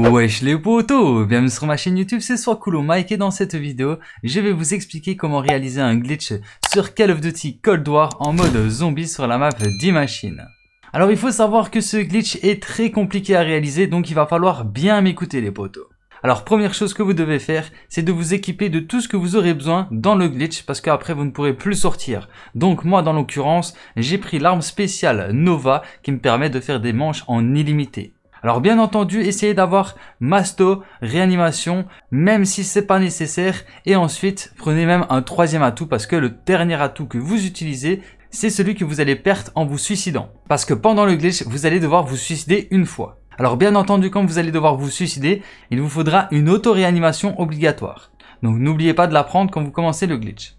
Wesh les potos Bienvenue sur ma chaîne YouTube, c'est soit Mike et dans cette vidéo, je vais vous expliquer comment réaliser un glitch sur Call of Duty Cold War en mode zombie sur la map D-Machine. Alors il faut savoir que ce glitch est très compliqué à réaliser, donc il va falloir bien m'écouter les potos. Alors première chose que vous devez faire, c'est de vous équiper de tout ce que vous aurez besoin dans le glitch parce qu'après vous ne pourrez plus sortir. Donc moi dans l'occurrence, j'ai pris l'arme spéciale Nova qui me permet de faire des manches en illimité. Alors bien entendu, essayez d'avoir masto, réanimation, même si c'est pas nécessaire. Et ensuite, prenez même un troisième atout parce que le dernier atout que vous utilisez, c'est celui que vous allez perdre en vous suicidant. Parce que pendant le glitch, vous allez devoir vous suicider une fois. Alors bien entendu, quand vous allez devoir vous suicider, il vous faudra une auto-réanimation obligatoire. Donc n'oubliez pas de la prendre quand vous commencez le glitch.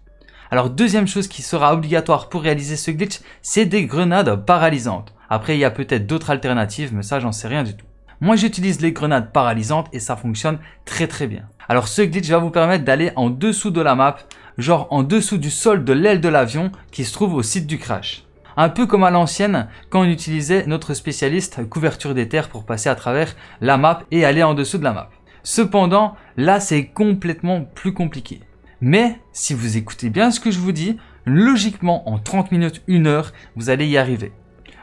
Alors deuxième chose qui sera obligatoire pour réaliser ce glitch, c'est des grenades paralysantes. Après il y a peut-être d'autres alternatives mais ça j'en sais rien du tout. Moi j'utilise les grenades paralysantes et ça fonctionne très très bien. Alors ce glitch va vous permettre d'aller en dessous de la map, genre en dessous du sol de l'aile de l'avion qui se trouve au site du crash. Un peu comme à l'ancienne, quand on utilisait notre spécialiste couverture des terres pour passer à travers la map et aller en dessous de la map. Cependant, là c'est complètement plus compliqué. Mais si vous écoutez bien ce que je vous dis, logiquement en 30 minutes, 1 heure, vous allez y arriver.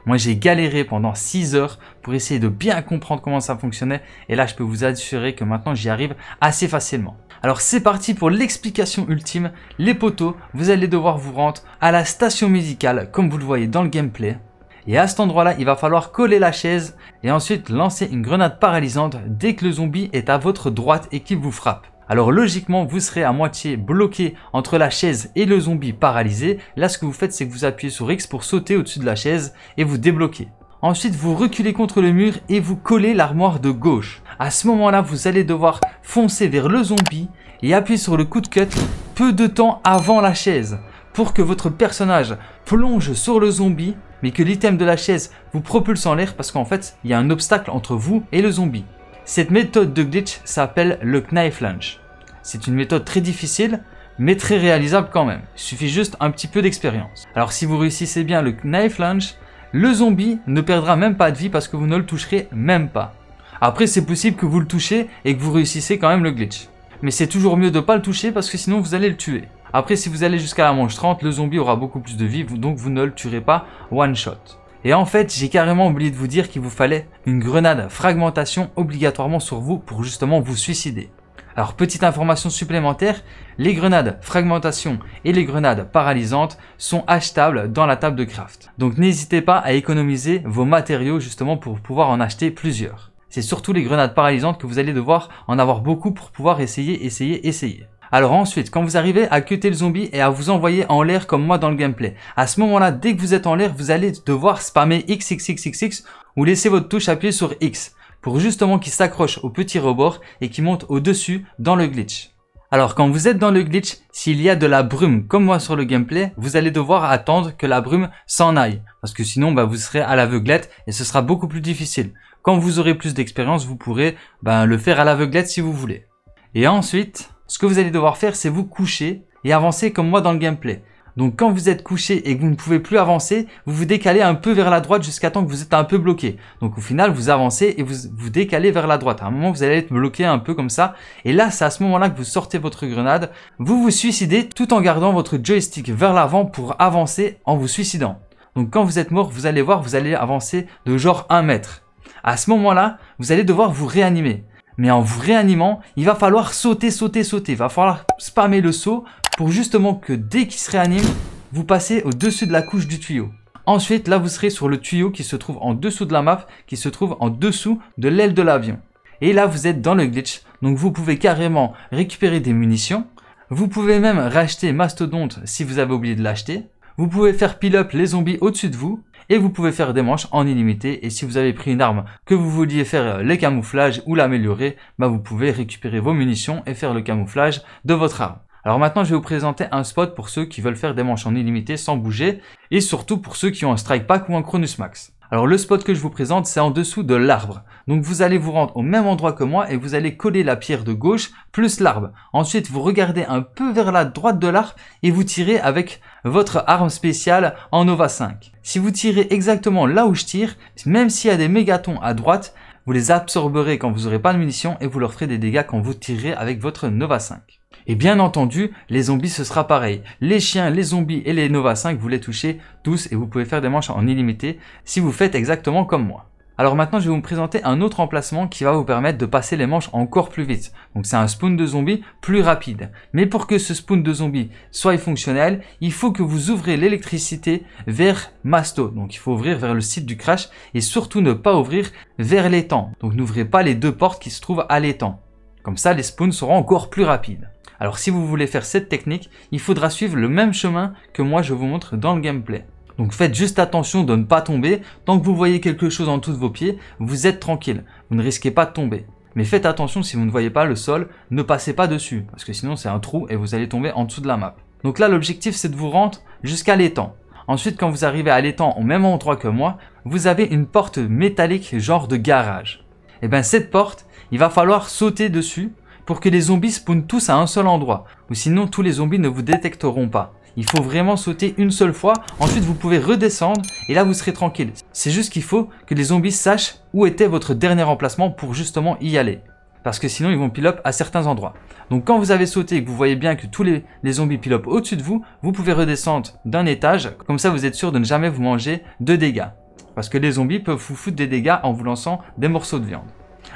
Moi j'ai galéré pendant 6 heures pour essayer de bien comprendre comment ça fonctionnait et là je peux vous assurer que maintenant j'y arrive assez facilement. Alors c'est parti pour l'explication ultime, les poteaux, vous allez devoir vous rendre à la station musicale comme vous le voyez dans le gameplay. Et à cet endroit là il va falloir coller la chaise et ensuite lancer une grenade paralysante dès que le zombie est à votre droite et qu'il vous frappe. Alors logiquement, vous serez à moitié bloqué entre la chaise et le zombie paralysé. Là, ce que vous faites, c'est que vous appuyez sur X pour sauter au-dessus de la chaise et vous débloquez. Ensuite, vous reculez contre le mur et vous collez l'armoire de gauche. À ce moment-là, vous allez devoir foncer vers le zombie et appuyer sur le coup de cut peu de temps avant la chaise pour que votre personnage plonge sur le zombie mais que l'item de la chaise vous propulse en l'air parce qu'en fait, il y a un obstacle entre vous et le zombie. Cette méthode de glitch s'appelle le knife lunch. C'est une méthode très difficile, mais très réalisable quand même. Il suffit juste un petit peu d'expérience. Alors si vous réussissez bien le knife lunch, le zombie ne perdra même pas de vie parce que vous ne le toucherez même pas. Après c'est possible que vous le touchez et que vous réussissez quand même le glitch. Mais c'est toujours mieux de ne pas le toucher parce que sinon vous allez le tuer. Après si vous allez jusqu'à la manche 30, le zombie aura beaucoup plus de vie donc vous ne le tuerez pas one shot. Et en fait, j'ai carrément oublié de vous dire qu'il vous fallait une grenade fragmentation obligatoirement sur vous pour justement vous suicider. Alors petite information supplémentaire, les grenades fragmentation et les grenades paralysantes sont achetables dans la table de craft. Donc n'hésitez pas à économiser vos matériaux justement pour pouvoir en acheter plusieurs. C'est surtout les grenades paralysantes que vous allez devoir en avoir beaucoup pour pouvoir essayer, essayer, essayer. Alors ensuite, quand vous arrivez à cuter le zombie et à vous envoyer en l'air comme moi dans le gameplay, à ce moment-là, dès que vous êtes en l'air, vous allez devoir spammer XXXXX ou laisser votre touche appuyer sur X pour justement qu'il s'accroche au petit rebord et qu'il monte au-dessus dans le glitch. Alors quand vous êtes dans le glitch, s'il y a de la brume comme moi sur le gameplay, vous allez devoir attendre que la brume s'en aille. Parce que sinon, bah, vous serez à l'aveuglette et ce sera beaucoup plus difficile. Quand vous aurez plus d'expérience, vous pourrez bah, le faire à l'aveuglette si vous voulez. Et ensuite, ce que vous allez devoir faire, c'est vous coucher et avancer comme moi dans le gameplay. Donc quand vous êtes couché et que vous ne pouvez plus avancer, vous vous décalez un peu vers la droite jusqu'à temps que vous êtes un peu bloqué. Donc au final, vous avancez et vous vous décalez vers la droite. À un moment, vous allez être bloqué un peu comme ça. Et là, c'est à ce moment-là que vous sortez votre grenade. Vous vous suicidez tout en gardant votre joystick vers l'avant pour avancer en vous suicidant. Donc quand vous êtes mort, vous allez voir, vous allez avancer de genre 1 mètre. À ce moment-là, vous allez devoir vous réanimer. Mais en vous réanimant, il va falloir sauter, sauter, sauter. Il va falloir spammer le saut pour justement que dès qu'il se réanime, vous passez au-dessus de la couche du tuyau. Ensuite, là, vous serez sur le tuyau qui se trouve en dessous de la map, qui se trouve en dessous de l'aile de l'avion. Et là, vous êtes dans le glitch, donc vous pouvez carrément récupérer des munitions. Vous pouvez même racheter Mastodonte si vous avez oublié de l'acheter. Vous pouvez faire pile-up les zombies au-dessus de vous et vous pouvez faire des manches en illimité et si vous avez pris une arme que vous vouliez faire euh, les camouflages ou l'améliorer, bah vous pouvez récupérer vos munitions et faire le camouflage de votre arme. Alors maintenant, je vais vous présenter un spot pour ceux qui veulent faire des manches en illimité sans bouger et surtout pour ceux qui ont un strike pack ou un Chronus Max. Alors le spot que je vous présente, c'est en dessous de l'arbre. Donc vous allez vous rendre au même endroit que moi et vous allez coller la pierre de gauche plus l'arbre. Ensuite, vous regardez un peu vers la droite de l'arbre et vous tirez avec votre arme spéciale en Nova 5. Si vous tirez exactement là où je tire, même s'il y a des mégatons à droite, vous les absorberez quand vous n'aurez pas de munitions et vous leur ferez des dégâts quand vous tirez avec votre Nova 5. Et bien entendu, les zombies ce sera pareil. Les chiens, les zombies et les Nova 5, vous les touchez tous et vous pouvez faire des manches en illimité si vous faites exactement comme moi. Alors maintenant je vais vous présenter un autre emplacement qui va vous permettre de passer les manches encore plus vite. Donc c'est un spawn de zombies plus rapide. Mais pour que ce spawn de zombies soit fonctionnel, il faut que vous ouvrez l'électricité vers Masto. Donc il faut ouvrir vers le site du crash et surtout ne pas ouvrir vers l'étang. Donc n'ouvrez pas les deux portes qui se trouvent à l'étang. Comme ça les spawns seront encore plus rapides. Alors si vous voulez faire cette technique, il faudra suivre le même chemin que moi je vous montre dans le gameplay. Donc faites juste attention de ne pas tomber, tant que vous voyez quelque chose en dessous de vos pieds, vous êtes tranquille, vous ne risquez pas de tomber. Mais faites attention si vous ne voyez pas le sol, ne passez pas dessus, parce que sinon c'est un trou et vous allez tomber en dessous de la map. Donc là l'objectif c'est de vous rendre jusqu'à l'étang. Ensuite quand vous arrivez à l'étang au même endroit que moi, vous avez une porte métallique genre de garage. Et eh bien cette porte, il va falloir sauter dessus pour que les zombies spawnent tous à un seul endroit, ou sinon tous les zombies ne vous détecteront pas. Il faut vraiment sauter une seule fois, ensuite vous pouvez redescendre et là vous serez tranquille. C'est juste qu'il faut que les zombies sachent où était votre dernier emplacement pour justement y aller. Parce que sinon ils vont pile up à certains endroits. Donc quand vous avez sauté et que vous voyez bien que tous les, zombies pile up au-dessus de vous, vous pouvez redescendre d'un étage, comme ça vous êtes sûr de ne jamais vous manger de dégâts. Parce que les zombies peuvent vous foutre des dégâts en vous lançant des morceaux de viande.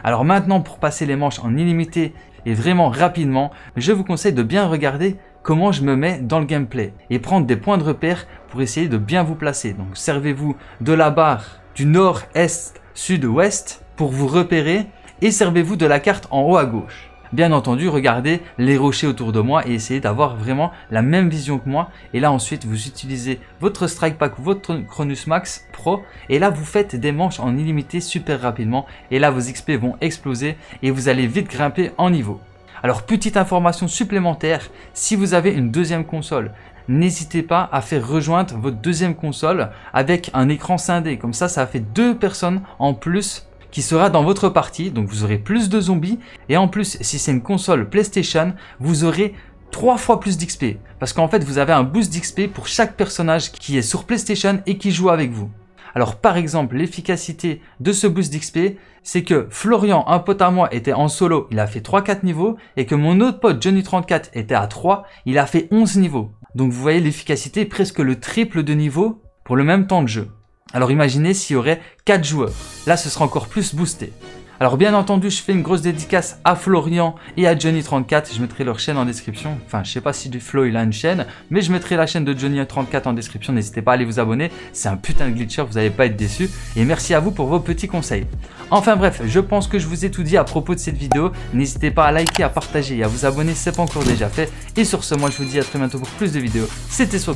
Alors maintenant, pour passer les manches en illimité et vraiment rapidement, je vous conseille de bien regarder comment je me mets dans le gameplay et prendre des points de repère pour essayer de bien vous placer. Donc servez-vous de la barre du nord, est, sud, ouest pour vous repérer et servez-vous de la carte en haut à gauche bien entendu regardez les rochers autour de moi et essayez d'avoir vraiment la même vision que moi. Et là ensuite vous utilisez votre Strike Pack ou votre Chronus Max Pro et là vous faites des manches en illimité super rapidement et là vos XP vont exploser et vous allez vite grimper en niveau. Alors petite information supplémentaire, si vous avez une deuxième console, n'hésitez pas à faire rejoindre votre deuxième console avec un écran scindé. Comme ça, ça fait deux personnes en plus qui sera dans votre partie, donc vous aurez plus de zombies, et en plus, si c'est une console PlayStation, vous aurez 3 fois plus d'XP, parce qu'en fait vous avez un boost d'XP pour chaque personnage qui est sur PlayStation et qui joue avec vous. Alors par exemple, l'efficacité de ce boost d'XP, c'est que Florian, un pote à moi, était en solo, il a fait 3-4 niveaux, et que mon autre pote Johnny34 était à 3, il a fait 11 niveaux. Donc vous voyez l'efficacité presque le triple de niveau pour le même temps de jeu. Alors imaginez s'il y aurait 4 joueurs. Là, ce sera encore plus boosté. Alors bien entendu, je fais une grosse dédicace à Florian et à Johnny34, je mettrai leur chaîne en description. Enfin, je sais pas si du Flo il a une chaîne, mais je mettrai la chaîne de Johnny34 en description, n'hésitez pas à aller vous abonner, c'est un putain de glitcher, vous n'allez pas être déçu, Et merci à vous pour vos petits conseils. Enfin bref, je pense que je vous ai tout dit à propos de cette vidéo, n'hésitez pas à liker, à partager et à vous abonner si ce n'est pas encore déjà fait. Et sur ce, moi je vous dis à très bientôt pour plus de vidéos, c'était Soit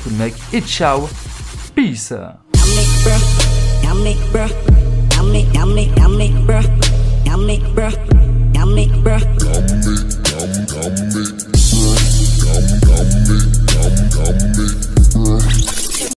et ciao, peace Yummy, bruh. Yummy, yummy, yummy, bruh. Yummy, bruh. Yummy, bruh. Yummy.